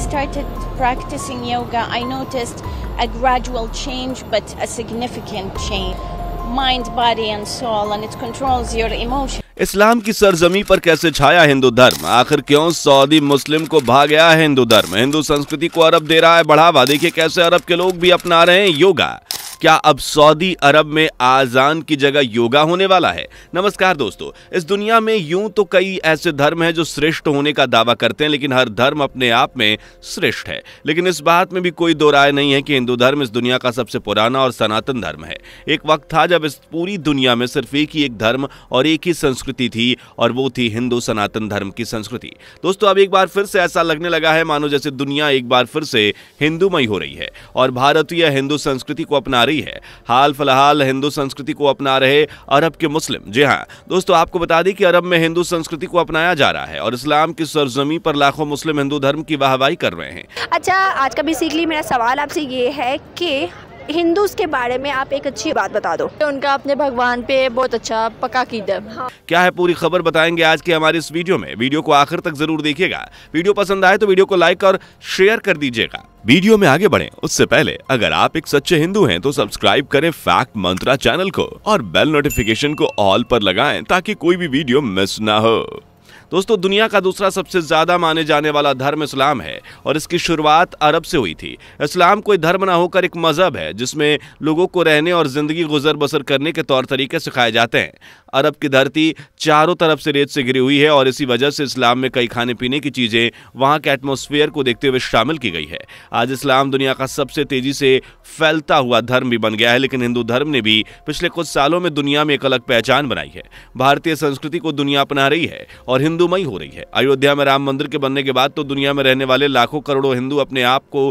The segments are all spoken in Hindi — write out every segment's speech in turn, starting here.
started practicing yoga, I noticed a gradual change, but a significant change. Mind, body, and soul, and it controls your emotions. इस्लाम की सरजमी पर कैसे छाया हिंदू धर्म आखिर क्यों सऊदी मुस्लिम को भा गया हिंदू धर्म हिंदू संस्कृति को अरब दे रहा है बढ़ावा देखिए कैसे अरब के लोग भी अपना रहे हैं योगा क्या अब सऊदी अरब में आजान की जगह योगा होने वाला है नमस्कार दोस्तों इस दुनिया में यूं तो कई ऐसे धर्म हैं जो श्रेष्ठ होने का दावा करते हैं लेकिन हर धर्म अपने आप में श्रेष्ठ है लेकिन इस बात में भी कोई दो राय नहीं है कि हिंदू धर्म इस दुनिया का सबसे पुराना और सनातन धर्म है एक वक्त था जब इस पूरी दुनिया में सिर्फ एक ही एक धर्म और एक ही संस्कृति थी और वो थी हिंदू सनातन धर्म की संस्कृति दोस्तों अब एक बार फिर से ऐसा लगने लगा है मानो जैसे दुनिया एक बार फिर से हिंदूमय हो रही है और भारतीय हिंदू संस्कृति को अपना जारी है हाल फिलहाल हिंदू संस्कृति को अपना रहे अरब के मुस्लिम जी हाँ दोस्तों आपको बता दें कि अरब में हिंदू संस्कृति को अपनाया जा रहा है और इस्लाम की सरजमी पर लाखों मुस्लिम हिंदू धर्म की वाहवाही कर रहे हैं अच्छा आज का बेसिकली मेरा सवाल आपसे ये है कि हिंदू के बारे में आप एक अच्छी बात बता दो तो उनका अपने भगवान पे बहुत अच्छा पका की हाँ। क्या है पूरी खबर बताएंगे आज के हमारे इस वीडियो में वीडियो को आखिर तक जरूर देखिएगा वीडियो पसंद आए तो वीडियो को लाइक और शेयर कर दीजिएगा वीडियो में आगे बढ़े उससे पहले अगर आप एक सच्चे हिंदू हैं तो सब्सक्राइब करें फैक्ट मंत्रा चैनल को और बेल नोटिफिकेशन को ऑल पर लगाएं ताकि कोई भी वीडियो मिस ना हो दोस्तों दुनिया का दूसरा सबसे ज़्यादा माने जाने वाला धर्म इस्लाम है और इसकी शुरुआत अरब से हुई थी इस्लाम कोई धर्म ना होकर एक मज़हब है जिसमें लोगों को रहने और ज़िंदगी गुजर बसर करने के तौर तरीके सिखाए जाते हैं अरब की धरती चारों तरफ से रेत से घिरी हुई है और इसी वजह से इस्लाम में कई खाने पीने की चीज़ें वहाँ के एटमोसफियर को देखते हुए शामिल की गई है आज इस्लाम दुनिया का सबसे तेज़ी से फैलता हुआ धर्म भी बन गया है लेकिन हिंदू धर्म ने भी पिछले कुछ सालों में दुनिया में एक अलग पहचान बनाई है भारतीय संस्कृति को दुनिया अपना रही है और हिंदू हिंदुमयी हो रही है अयोध्या में राम मंदिर के बनने के बाद तो दुनिया में रहने वाले लाखों करोड़ों हिंदू अपने आप को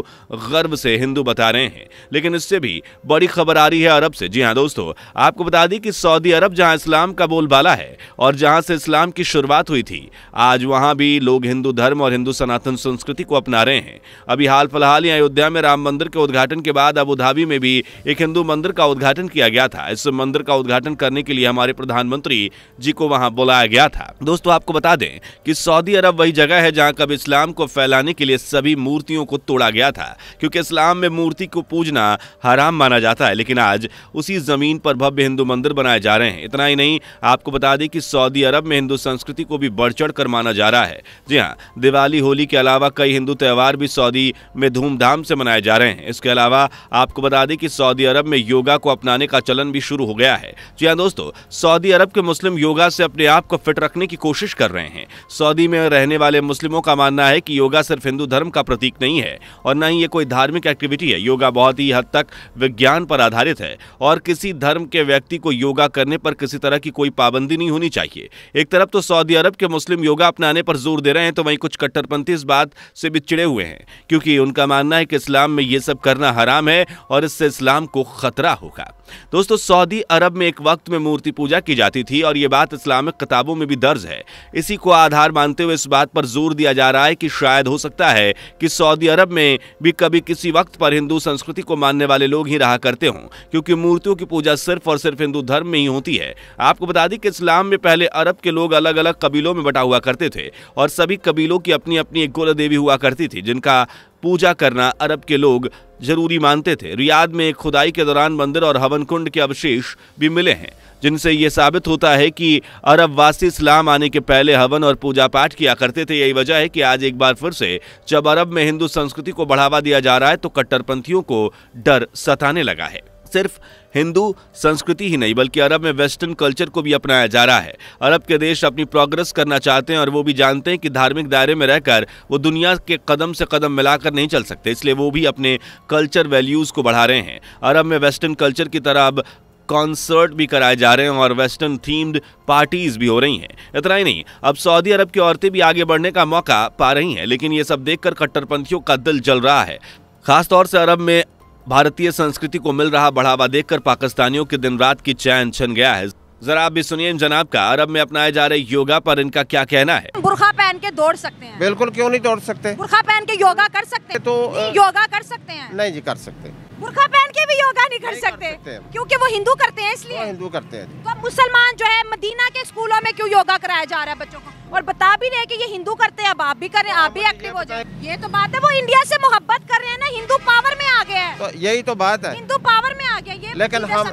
गर्व से हिंदू बता रहे हैं लेकिन इससे भी बड़ी खबर आ रही है अरब से जी हाँ दोस्तों आपको बता दी कि सऊदी अरब जहाँ इस्लाम का बोलबाला है और जहाँ से इस्लाम की शुरुआत हुई थी आज वहाँ भी लोग हिंदू धर्म और हिंदू सनातन संस्कृति को अपना रहे हैं अभी हाल फिलहाल ही अयोध्या में राम मंदिर के उद्घाटन के बाद अबुधाबी में भी एक हिंदू मंदिर का उद्घाटन किया गया था इस मंदिर का उद्घाटन करने के लिए हमारे प्रधानमंत्री जी को वहां बुलाया गया था दोस्तों आपको बता दें कि सऊदी अरब वही जगह है जहां कब इस्लाम को फैलाने के लिए सभी मूर्तियों को तोड़ा गया था क्योंकि इस्लाम में मूर्ति को पूजना हराम माना जाता है लेकिन आज उसी ज़मीन पर भव्य हिंदू मंदिर बनाए जा रहे हैं इतना ही नहीं आपको बता दें कि सऊदी अरब में हिंदू संस्कृति को भी बढ़ चढ़ कर माना जा रहा है जी हाँ दिवाली होली के अलावा कई हिंदू त्यौहार भी सऊदी में धूमधाम से मनाए जा रहे हैं इसके अलावा आपको बता दें कि सऊदी अरब में योगा को अपनाने का चलन भी शुरू हो गया है जी हाँ दोस्तों सऊदी अरब के मुस्लिम योगा से अपने आप को फिट रखने की कोशिश कर रहे हैं हैं सऊदी में रहने वाले मुस्लिमों का मानना है कि योगा सिर्फ हिंदू धर्म का प्रतीक नहीं है और न ही ये कोई धार्मिक एक्टिविटी है योगा बहुत ही हद तक विज्ञान पर आधारित है और किसी धर्म के व्यक्ति को योगा करने पर किसी तरह की कोई पाबंदी नहीं होनी चाहिए एक तरफ तो सऊदी अरब के मुस्लिम योगा अपनाने पर जोर दे रहे हैं तो वहीं कुछ कट्टरपंथी इस बात से भी चिड़े हुए हैं क्योंकि उनका मानना है कि इस्लाम में ये सब करना हराम है और इससे इस्लाम को खतरा होगा दोस्तों सऊदी अरब में एक वक्त में मूर्ति पूजा की जाती थी और ये बात इस्लामिक किताबों में भी दर्ज है इसी को आधार मानते हुए इस बात पर जोर दिया जा रहा है कि शायद हो सकता है कि सऊदी अरब में भी कभी किसी वक्त पर हिंदू संस्कृति को मानने वाले लोग ही रहा करते हों क्योंकि मूर्तियों की पूजा सिर्फ और सिर्फ हिंदू धर्म में ही होती है आपको बता दें कि इस्लाम में पहले अरब के लोग अलग अलग कबीलों में बटा हुआ करते थे और सभी कबीलों की अपनी अपनी एक गोल देवी हुआ करती थी जिनका पूजा करना अरब के लोग जरूरी मानते थे रियाद में खुदाई के दौरान मंदिर और हवन कुंड के अवशेष भी मिले हैं जिनसे ये साबित होता है कि अरब वासी इस्लाम आने के पहले हवन और पूजा पाठ किया करते थे यही वजह है कि आज एक बार फिर से जब अरब में हिंदू संस्कृति को बढ़ावा दिया जा रहा है तो कट्टरपंथियों को डर सताने लगा है सिर्फ हिंदू संस्कृति ही नहीं बल्कि अरब में वेस्टर्न कल्चर को भी अपनाया जा रहा है अरब के देश अपनी प्रोग्रेस करना चाहते हैं और वो भी जानते हैं कि धार्मिक दायरे में रहकर वो दुनिया के कदम से कदम मिलाकर नहीं चल सकते इसलिए वो भी अपने कल्चर वैल्यूज़ को बढ़ा रहे हैं अरब में वेस्टर्न कल्चर की तरह अब कॉन्सर्ट भी कराए जा रहे हैं और वेस्टर्न थीम्ड पार्टीज भी हो रही हैं इतना ही नहीं अब सऊदी अरब की औरतें भी आगे बढ़ने का मौका पा रही हैं लेकिन ये सब देखकर कट्टरपंथियों का दिल जल रहा है खासतौर से अरब में भारतीय संस्कृति को मिल रहा बढ़ावा देखकर पाकिस्तानियों के दिन रात की चैन छन गया है जरा आप भी सुनिए जनाब का अरब में अपनाए जा रहे योगा पर इनका क्या कहना है बुरखा पहन के दौड़ सकते हैं बिल्कुल क्यों नहीं दौड़ सकते बुरखा पहन के योगा कर सकते हैं तो योगा कर सकते हैं नहीं जी कर सकते बुरखा पहन के योगा नहीं कर सकते, क्योंकि वो हिंदू करते हैं इसलिए हिंदू करते हैं तो मुसलमान जो है मदीना के स्कूलों में क्यों योगा कराया जा रहा है बच्चों को और बता भी रहे कि ये हिंदू करते हैं अब आप भी करें आप भी एक्टिव हाँ, हो जाए ये तो बात है वो इंडिया से मोहब्बत कर रहे हैं ना हिंदू पावर में आ गया है तो यही तो बात है हिंदू पावर गया ये लेकिन हम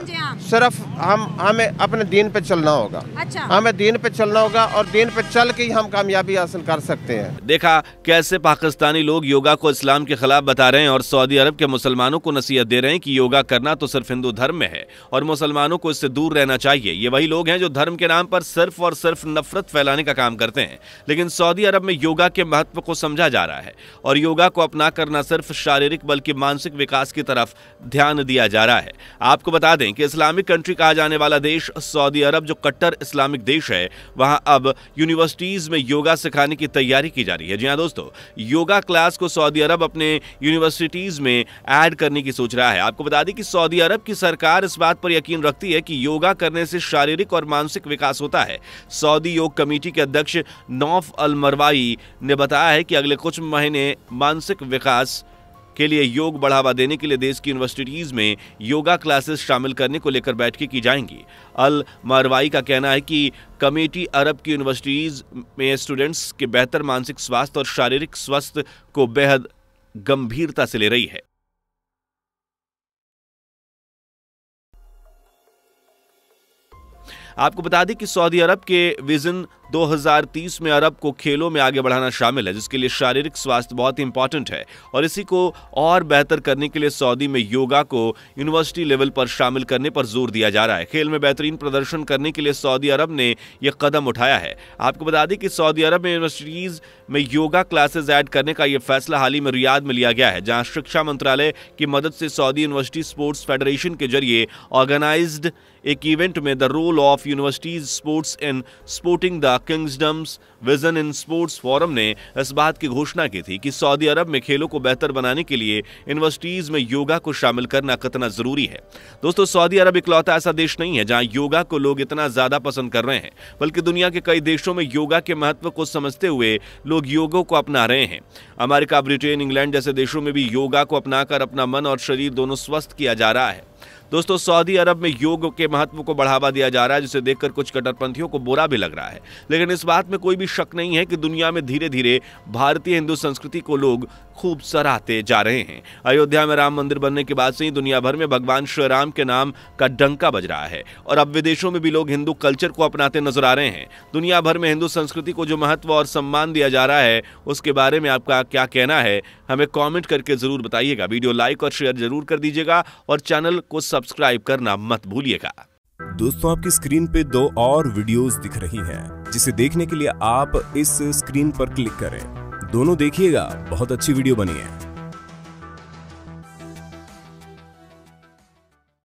सिर्फ हम हमें अपने दीन पे चलना होगा अच्छा हमें दीन पे चलना होगा और दीन पे चल के ही हम कामयाबी हासिल कर सकते हैं देखा कैसे पाकिस्तानी लोग योगा को इस्लाम के खिलाफ बता रहे हैं और सऊदी अरब के मुसलमानों को नसीहत दे रहे हैं की योगा करना तो सिर्फ हिंदू धर्म में है और मुसलमानों को इससे दूर रहना चाहिए ये वही लोग हैं जो धर्म के नाम पर सिर्फ और सिर्फ नफरत फैलाने का काम करते हैं लेकिन सऊदी अरब में योगा के महत्व को समझा जा रहा है और योगा को अपना करना सिर्फ शारीरिक बल्कि मानसिक विकास की तरफ ध्यान दिया जा रहा है आपको बता दें कि इस्लामिक कंट्री कहा जाने वाला देश सऊदी अरब जो कट्टर इस्लामिक देश है वहां अब यूनिवर्सिटीज में योगा सिखाने की तैयारी की जा रही है जी हाँ दोस्तों योगा क्लास को सऊदी अरब अपने यूनिवर्सिटीज में ऐड करने की सोच रहा है आपको बता दें कि सऊदी अरब की सरकार इस बात पर यकीन रखती है कि योगा करने से शारीरिक और मानसिक विकास होता है सऊदी योग कमेटी के अध्यक्ष नौफ अल मरवाई ने बताया है कि अगले कुछ महीने मानसिक विकास के लिए योग बढ़ावा देने के लिए देश की यूनिवर्सिटीज में योगा क्लासेस शामिल करने को लेकर बैठकें की जाएंगी अल मारवाई का कहना है कि कमेटी अरब की यूनिवर्सिटीज में स्टूडेंट्स के बेहतर मानसिक स्वास्थ्य और शारीरिक स्वास्थ्य को बेहद गंभीरता से ले रही है आपको बता दें कि सऊदी अरब के विजन 2030 में अरब को खेलों में आगे बढ़ाना शामिल है जिसके लिए शारीरिक स्वास्थ्य बहुत ही इंपॉर्टेंट है और इसी को और बेहतर करने के लिए सऊदी में योगा को यूनिवर्सिटी लेवल पर शामिल करने पर जोर दिया जा रहा है खेल में बेहतरीन प्रदर्शन करने के लिए सऊदी अरब ने यह कदम उठाया है आपको बता दें कि सऊदी अरब में यूनिवर्सिटीज़ में योगा क्लासेज ऐड करने का यह फैसला हाल ही में रियाद में लिया गया है जहाँ शिक्षा मंत्रालय की मदद से सऊदी यूनिवर्सिटी स्पोर्ट्स फेडरेशन के जरिए ऑर्गेनाइज एक इवेंट में the role of universities sports in sporting the kingdoms vision in sports forum ने इस बात की घोषणा की थी कि सऊदी अरब में खेलों को बेहतर बनाने के लिए यूनिवर्सिटीज में योगा को शामिल करना कितना जरूरी है दोस्तों सऊदी अरब इकलौता ऐसा देश नहीं है जहां योगा को लोग इतना ज्यादा पसंद कर रहे हैं बल्कि दुनिया के कई देशों में योगा के महत्व को समझते हुए लोग योगों को अपना रहे हैं अमेरिका ब्रिटेन इंग्लैंड जैसे देशों में भी योगा को अपनाकर अपना मन और शरीर दोनों स्वस्थ किया जा रहा है दोस्तों सऊदी अरब में योग के महत्व को बढ़ावा दिया जा रहा है जिसे देखकर कुछ कट्टरपंथियों को बुरा भी लग रहा है लेकिन इस बात में कोई भी शक नहीं है कि दुनिया में धीरे धीरे भारतीय हिंदू संस्कृति को लोग खूब सराहते जा रहे हैं अयोध्या में राम मंदिर बनने के बाद से ही दुनिया भर में भगवान श्री राम के नाम का डंका बज रहा है और अब विदेशों में भी लोग हिंदू कल्चर को अपनाते नजर आ रहे हैं दुनिया भर में हिंदू संस्कृति को जो महत्व और सम्मान दिया जा रहा है उसके बारे में आपका क्या कहना है हमें कॉमेंट करके जरूर बताइएगा वीडियो लाइक और शेयर जरूर कर दीजिएगा और चैनल को सब्सक्राइब करना मत भूलिएगा दोस्तों आपकी स्क्रीन पे दो और वीडियोस दिख रही हैं जिसे देखने के लिए आप इस स्क्रीन पर क्लिक करें दोनों देखिएगा बहुत अच्छी वीडियो बनी है